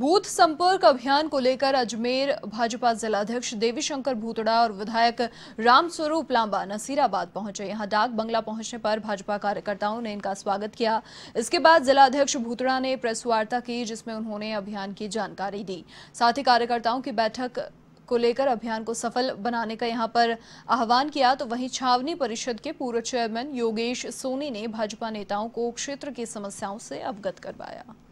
booth संपर्क अभियान को लेकर अजमेर भाजपा जिलाध्यक्ष देवीशंकर भूतड़ा और विधायक रामस्वरूप लांबा नसीराबाद पहुंचे यहां डाक बंगला पहुंचने पर भाजपा कार्यकर्ताओं ने इनका स्वागत किया इसके बाद जिलाध्यक्ष भूतड़ा ने प्रेस वार्ता की जिसमें उन्होंने अभियान की जानकारी दी साथ ही कार्यकर्ताओं की बैठक को लेकर अभियान को सफल बनाने का यहां पर आह्वान किया तो वहीं छावनी परिषद के पूर्व चेयरमैन योगेश सोनी ने भाजपा नेताओं को क्षेत्र की समस्याओं से अवगत करवाया